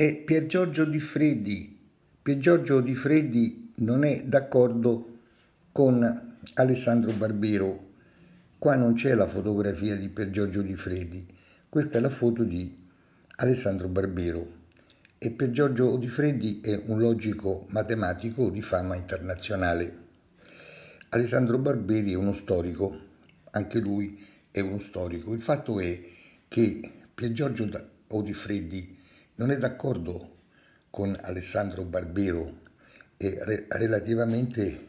è Pier Giorgio Di Freddi. Pier Giorgio Di Freddi non è d'accordo con Alessandro Barbero. Qua non c'è la fotografia di Pier Giorgio Di Freddi, questa è la foto di Alessandro Barbero. E Pier Giorgio Di Freddi è un logico matematico di fama internazionale. Alessandro Barberi è uno storico, anche lui è uno storico. Il fatto è che Pier Giorgio Odifreddi non è d'accordo con Alessandro Barbero e re, relativamente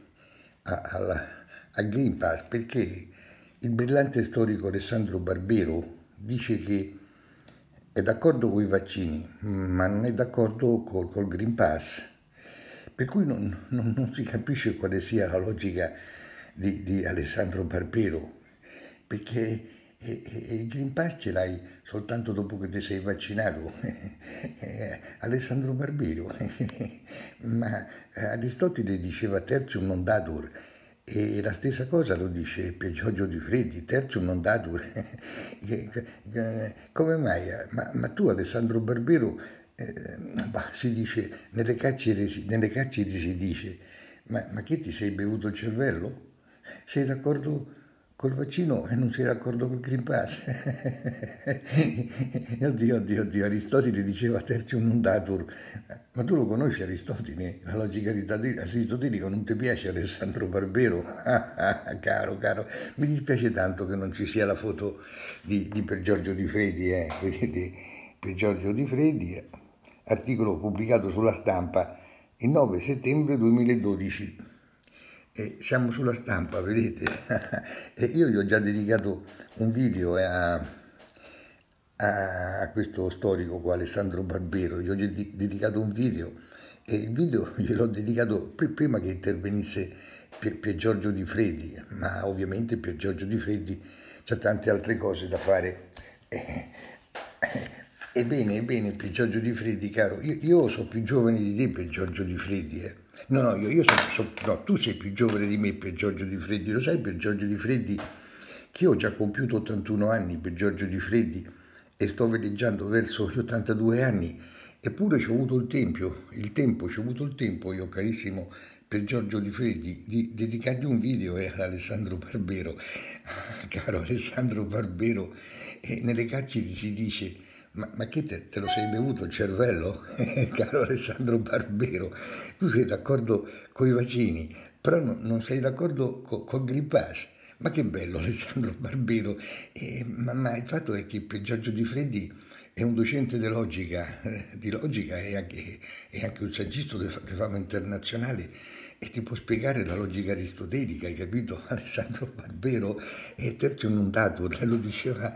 a, alla, a Green Pass perché il brillante storico Alessandro Barbero dice che è d'accordo con i vaccini ma non è d'accordo col, col Green Pass per cui non, non, non, si capisce quale sia la logica di, di Alessandro Barbero perché e, e, il Green Pass ce l'hai soltanto dopo che ti sei vaccinato, Alessandro Barbero. Ma eh, Aristotele diceva terzium non datur, e la stessa cosa lo dice Pier Giorgio Di Freddi, terzium non datur. Come mai? Ma, ma tu Alessandro Barbero, eh, bah, si dice, nelle carceri, si dice, ma, ma che ti sei bevuto il cervello? Sei d'accordo? col vaccino e non sei d'accordo col Green Pass. oddio, oddio, oddio, Aristotele diceva tertium non datur, ma tu lo conosci Aristotele, la logica Aristotelico non ti piace Alessandro Barbero? caro, caro, mi dispiace tanto che non ci sia la foto di, di per Giorgio Di Fredi, eh? vedete, per Giorgio Di Fredi, articolo pubblicato sulla stampa il 9 settembre 2012. E siamo sulla stampa, vedete? e io gli ho già dedicato un video eh, a, a, a questo storico qua, Alessandro Barbero, gli ho dedicato un video e il video gliel'ho dedicato prima che intervenisse Pier, Pier Giorgio Di Freddi, ma ovviamente Pier Giorgio Di Freddi c'ha tante altre cose da fare. Ebbene, ebbene, Pier Giorgio Di Freddi, caro, io, io sono più giovane di te, Pier Giorgio Di Freddi, eh No, no, io, io sono, sono, no, tu sei più giovane di me per Giorgio Di Freddi, lo sai per Giorgio Di Freddi che io ho già compiuto 81 anni per Giorgio Di Freddi e sto veleggiando verso gli 82 anni, eppure ci ho avuto il tempo, il tempo, ci ho avuto il tempo io carissimo per Giorgio Di Freddi di dedicargli un video eh, ad Alessandro Barbero. Caro Alessandro Barbero, eh, nelle carceri si dice ma, ma che te, te, lo sei bevuto il cervello, caro Alessandro Barbero? Tu sei d'accordo con i vaccini, però non, non sei d'accordo co, con Green Pass. Ma che bello Alessandro Barbero, eh, ma, ma, il fatto è che per Giorgio Di Freddi è un docente di logica, di logica e, anche, e anche, un saggista di fama internazionale e ti può spiegare la logica aristotelica, hai capito? Alessandro Barbero è terzo inondato, lo diceva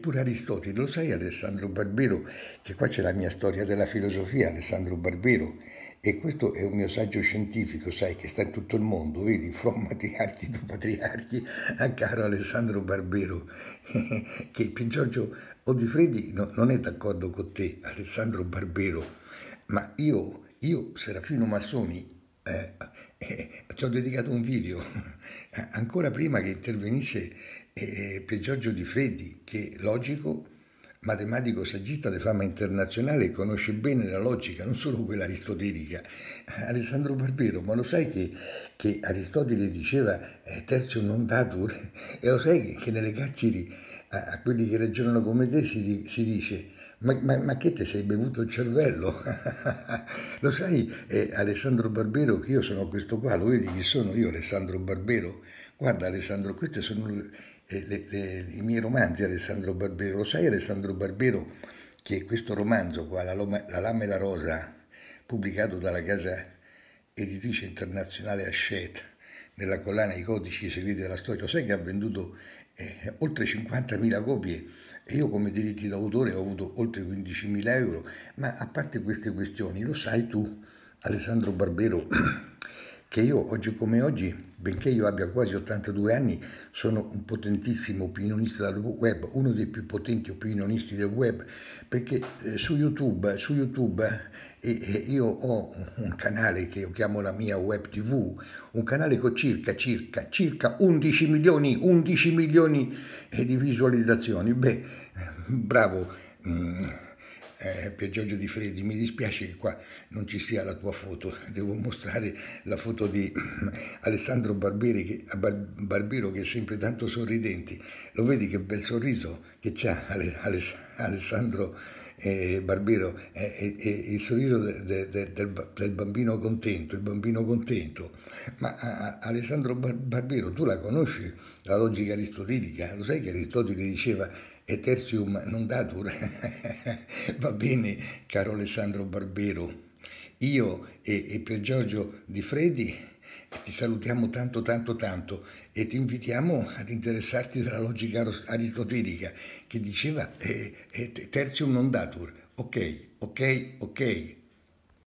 pure Aristotele, lo sai Alessandro Barbero, che qua c'è la mia storia della filosofia, Alessandro Barbero, e questo è un mio saggio scientifico, sai, che sta in tutto il mondo, vedi, from matriarchi to patriarchi, a caro Alessandro Barbero, che Pier Giorgio Odifredi no, non è d'accordo con te, Alessandro Barbero, ma io, io Serafino Massoni, eh, eh, ti eh, ho dedicato un video, ancora prima che intervenisse eh, eh Pier Giorgio Odifredi, che logico matematico saggista di fama internazionale, conosce bene la logica, non solo quella aristotelica. Alessandro Barbero, ma lo sai che, che Aristotele diceva eh, tertium non datur? E lo sai che, che nelle carceri a, a, quelli che ragionano come te si, si dice ma, ma, ma, che te sei bevuto il cervello? lo sai eh, Alessandro Barbero che io sono questo qua, lo vedi chi sono io Alessandro Barbero? Guarda Alessandro, queste sono Le, eh, le, le, i miei romanzi Alessandro Barbero. Lo sai Alessandro Barbero che questo romanzo qua, La, Loma, la lama e la rosa, pubblicato dalla casa editrice internazionale Hachette, nella collana I codici segreti della storia, lo sai che ha venduto eh, oltre 50.000 copie e io come diritti d'autore ho avuto oltre 15.000 euro, ma a parte queste questioni, lo sai tu, Alessandro Barbero che io oggi come oggi, benché io abbia quasi 82 anni, sono un potentissimo opinionista del web, uno dei più potenti opinionisti del web, perché eh, su YouTube, su YouTube eh, eh, io ho un canale che io chiamo la mia web tv, un canale con circa, circa, circa 11 milioni, 11 milioni di visualizzazioni. Beh, bravo. Mm, eh, Pier Giorgio Di Freddi, mi dispiace che qua non ci sia la tua foto, devo mostrare la foto di Alessandro Barbieri, che, Barbero che è sempre tanto sorridente, lo vedi che bel sorriso che c'ha Alessandro eh, Barbero, eh, eh, il sorriso de, de, de, del, del, bambino contento, il bambino contento. Ma a, a Alessandro Bar Barbero, tu la conosci la logica aristotelica? Lo sai che Aristotele diceva e tertium non datur? Va bene, caro Alessandro Barbero. Io e, e Pier Giorgio Di Fredi ti salutiamo tanto tanto tanto e ti invitiamo ad interessarti della logica aristotelica che diceva eh, eh, tertium non datur, ok, ok, ok,